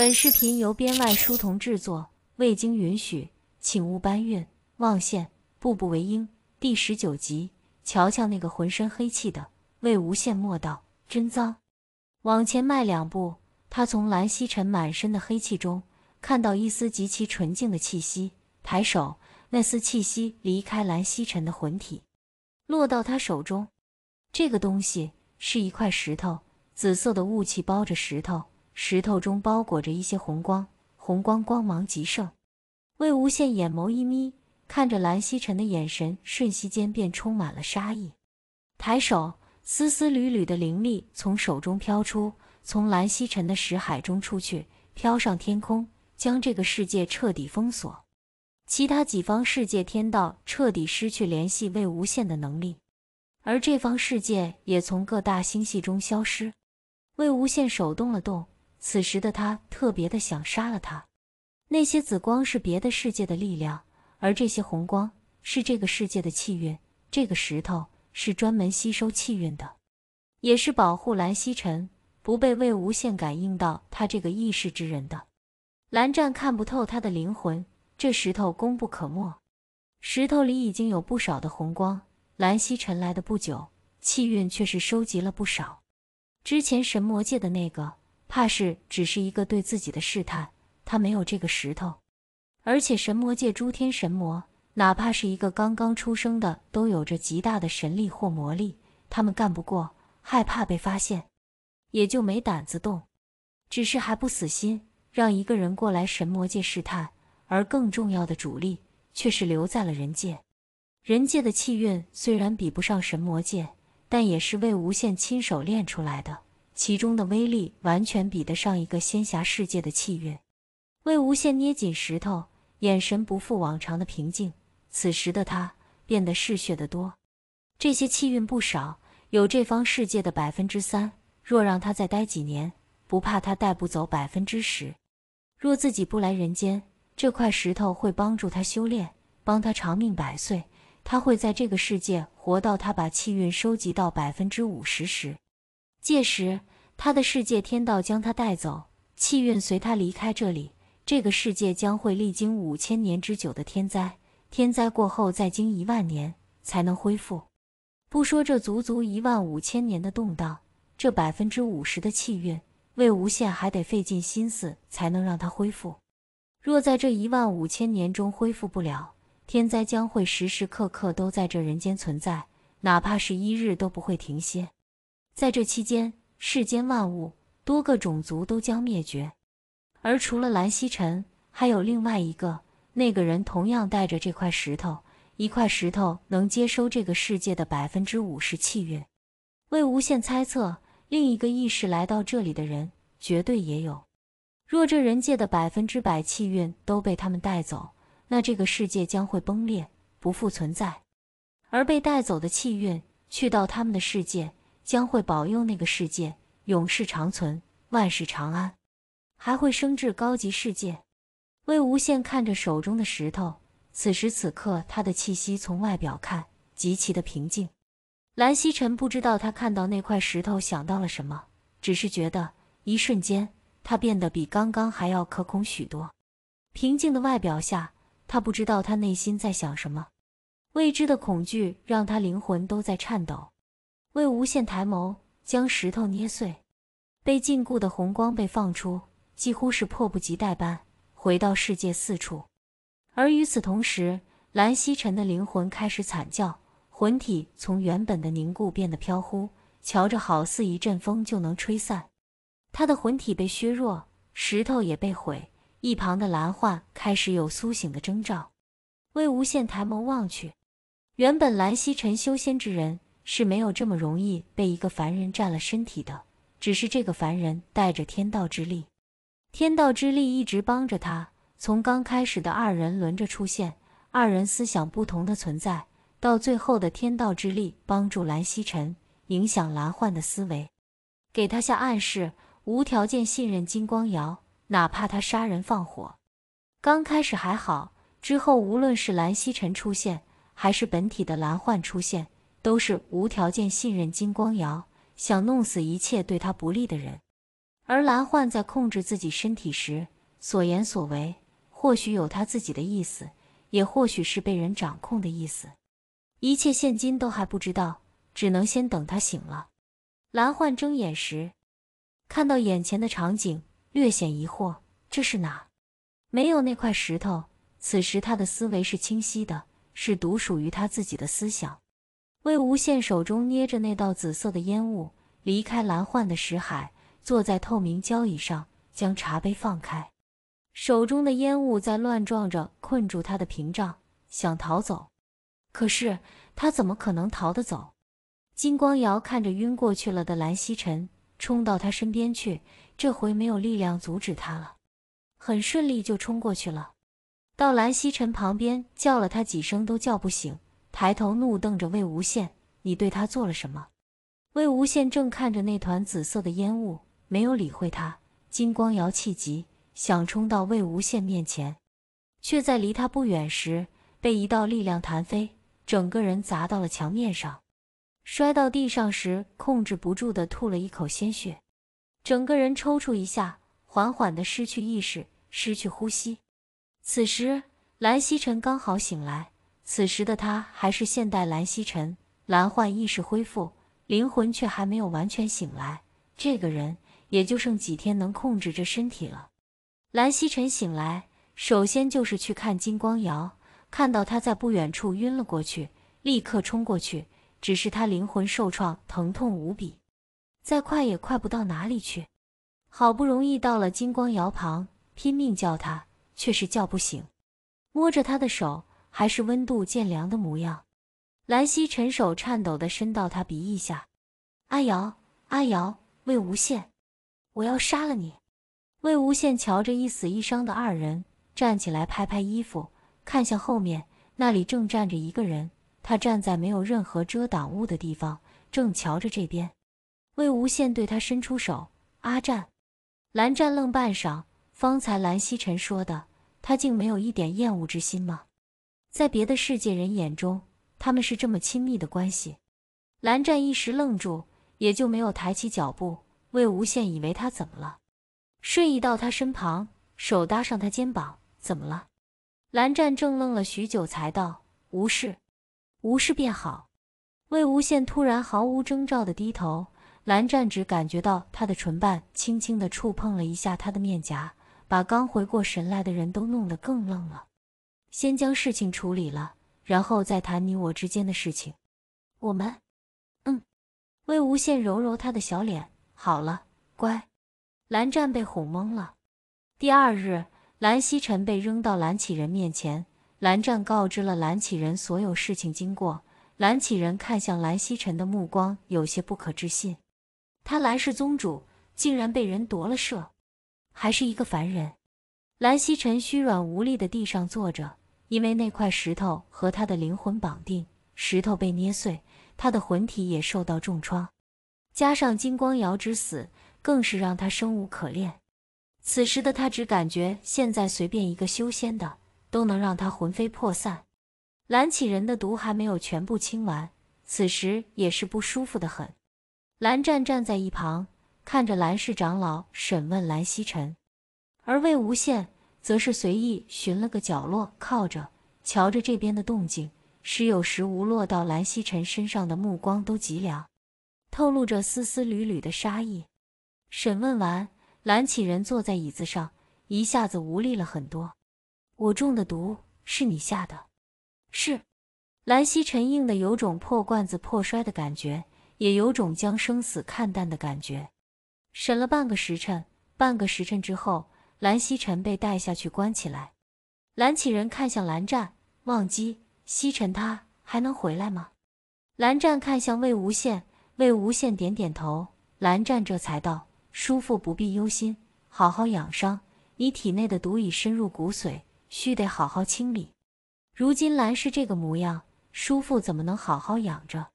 本视频由编外书童制作，未经允许，请勿搬运。望线步步为营，第十九集。瞧瞧那个浑身黑气的魏无羡，莫道真脏。往前迈两步，他从蓝曦臣满身的黑气中看到一丝极其纯净的气息，抬手，那丝气息离开蓝曦臣的魂体，落到他手中。这个东西是一块石头，紫色的雾气包着石头。石头中包裹着一些红光，红光光芒极盛。魏无羡眼眸一眯，看着蓝曦臣的眼神，瞬息间便充满了杀意。抬手，丝丝缕缕的灵力从手中飘出，从蓝曦臣的识海中出去，飘上天空，将这个世界彻底封锁。其他几方世界天道彻底失去联系魏无羡的能力，而这方世界也从各大星系中消失。魏无羡手动了动。此时的他特别的想杀了他。那些紫光是别的世界的力量，而这些红光是这个世界的气运。这个石头是专门吸收气运的，也是保护蓝曦臣不被魏无羡感应到他这个异世之人的。蓝湛看不透他的灵魂，这石头功不可没。石头里已经有不少的红光。蓝曦臣来的不久，气运却是收集了不少。之前神魔界的那个。怕是只是一个对自己的试探，他没有这个石头，而且神魔界诸天神魔，哪怕是一个刚刚出生的，都有着极大的神力或魔力，他们干不过，害怕被发现，也就没胆子动，只是还不死心，让一个人过来神魔界试探，而更重要的主力却是留在了人界，人界的气运虽然比不上神魔界，但也是魏无羡亲手练出来的。其中的威力完全比得上一个仙侠世界的气运。魏无羡捏紧石头，眼神不复往常的平静，此时的他变得嗜血得多。这些气运不少，有这方世界的百分之三。若让他再待几年，不怕他带不走百分之十。若自己不来人间，这块石头会帮助他修炼，帮他长命百岁。他会在这个世界活到他把气运收集到百分之五十时，届时。他的世界，天道将他带走，气运随他离开这里。这个世界将会历经五千年之久的天灾，天灾过后再经一万年才能恢复。不说这足足一万五千年的动荡，这百分之五十的气运，魏无羡还得费尽心思才能让它恢复。若在这一万五千年中恢复不了，天灾将会时时刻刻都在这人间存在，哪怕是一日都不会停歇。在这期间，世间万物，多个种族都将灭绝。而除了蓝曦臣，还有另外一个，那个人同样带着这块石头。一块石头能接收这个世界的百分之五十气运。魏无羡猜测，另一个意识来到这里的人，绝对也有。若这人界的百分之百气运都被他们带走，那这个世界将会崩裂，不复存在。而被带走的气运，去到他们的世界。将会保佑那个世界永世长存，万世长安，还会升至高级世界。魏无羡看着手中的石头，此时此刻，他的气息从外表看极其的平静。蓝曦臣不知道他看到那块石头想到了什么，只是觉得一瞬间他变得比刚刚还要可恐许多。平静的外表下，他不知道他内心在想什么，未知的恐惧让他灵魂都在颤抖。魏无羡抬眸，将石头捏碎，被禁锢的红光被放出，几乎是迫不及待般回到世界四处。而与此同时，蓝曦臣的灵魂开始惨叫，魂体从原本的凝固变得飘忽，瞧着好似一阵风就能吹散。他的魂体被削弱，石头也被毁。一旁的蓝焕开始有苏醒的征兆。魏无羡抬眸望去，原本蓝曦臣修仙之人。是没有这么容易被一个凡人占了身体的，只是这个凡人带着天道之力，天道之力一直帮着他。从刚开始的二人轮着出现，二人思想不同的存在，到最后的天道之力帮助蓝曦臣，影响蓝幻的思维，给他下暗示，无条件信任金光瑶，哪怕他杀人放火。刚开始还好，之后无论是蓝曦臣出现，还是本体的蓝幻出现。都是无条件信任金光瑶，想弄死一切对他不利的人。而蓝焕在控制自己身体时所言所为，或许有他自己的意思，也或许是被人掌控的意思。一切现今都还不知道，只能先等他醒了。蓝焕睁眼时，看到眼前的场景，略显疑惑：这是哪？没有那块石头。此时他的思维是清晰的，是独属于他自己的思想。魏无羡手中捏着那道紫色的烟雾，离开蓝幻的石海，坐在透明交椅上，将茶杯放开。手中的烟雾在乱撞着，困住他的屏障，想逃走，可是他怎么可能逃得走？金光瑶看着晕过去了的蓝曦臣，冲到他身边去。这回没有力量阻止他了，很顺利就冲过去了，到蓝曦臣旁边，叫了他几声都叫不醒。抬头怒瞪着魏无羡：“你对他做了什么？”魏无羡正看着那团紫色的烟雾，没有理会他。金光瑶气急，想冲到魏无羡面前，却在离他不远时被一道力量弹飞，整个人砸到了墙面上。摔到地上时，控制不住的吐了一口鲜血，整个人抽搐一下，缓缓的失去意识，失去呼吸。此时，蓝曦臣刚好醒来。此时的他还是现代蓝曦臣，蓝焕意识恢复，灵魂却还没有完全醒来。这个人也就剩几天能控制着身体了。蓝曦臣醒来，首先就是去看金光瑶，看到他在不远处晕了过去，立刻冲过去。只是他灵魂受创，疼痛无比，再快也快不到哪里去。好不容易到了金光瑶旁，拼命叫他，却是叫不醒。摸着他的手。还是温度渐凉的模样，兰溪晨手颤抖地伸到他鼻翼下。阿瑶，阿瑶，魏无羡，我要杀了你！魏无羡瞧着一死一伤的二人，站起来拍拍衣服，看向后面，那里正站着一个人。他站在没有任何遮挡物的地方，正瞧着这边。魏无羡对他伸出手。阿战，蓝湛愣半晌，方才兰溪晨说的，他竟没有一点厌恶之心吗？在别的世界人眼中，他们是这么亲密的关系。蓝湛一时愣住，也就没有抬起脚步。魏无羡以为他怎么了，瞬移到他身旁，手搭上他肩膀，怎么了？蓝湛正愣了许久，才道：“无事，无事便好。”魏无羡突然毫无征兆的低头，蓝湛只感觉到他的唇瓣轻轻的触碰了一下他的面颊，把刚回过神来的人都弄得更愣了。先将事情处理了，然后再谈你我之间的事情。我们，嗯，魏无羡揉揉他的小脸，好了，乖。蓝湛被哄懵了。第二日，蓝曦臣被扔到蓝启仁面前，蓝湛告知了蓝启仁所有事情经过。蓝启仁看向蓝曦臣的目光有些不可置信，他蓝氏宗主竟然被人夺了舍，还是一个凡人。蓝曦臣虚软无力的地上坐着。因为那块石头和他的灵魂绑定，石头被捏碎，他的魂体也受到重创。加上金光瑶之死，更是让他生无可恋。此时的他只感觉现在随便一个修仙的都能让他魂飞魄散。蓝启人的毒还没有全部清完，此时也是不舒服的很。蓝湛站在一旁，看着蓝氏长老审问蓝曦臣，而魏无羡。则是随意寻了个角落，靠着瞧着这边的动静，时有时无落到蓝曦臣身上的目光都极凉，透露着丝丝缕缕的杀意。审问完，蓝启仁坐在椅子上，一下子无力了很多。我中的毒是你下的，是。蓝曦臣硬的有种破罐子破摔的感觉，也有种将生死看淡的感觉。审了半个时辰，半个时辰之后。蓝曦臣被带下去关起来，蓝启仁看向蓝湛，忘机，曦尘他还能回来吗？蓝湛看向魏无羡，魏无羡点点头，蓝湛这才道：“叔父不必忧心，好好养伤。你体内的毒已深入骨髓，须得好好清理。如今蓝氏这个模样，叔父怎么能好好养着？”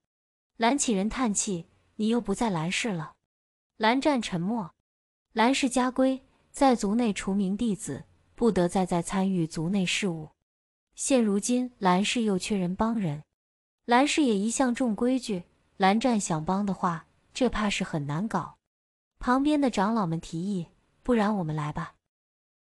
蓝启仁叹气：“你又不在蓝氏了。”蓝湛沉默。蓝氏家规。在族内除名弟子，不得再再参与族内事务。现如今，蓝氏又缺人帮人，蓝氏也一向重规矩，蓝湛想帮的话，这怕是很难搞。旁边的长老们提议，不然我们来吧。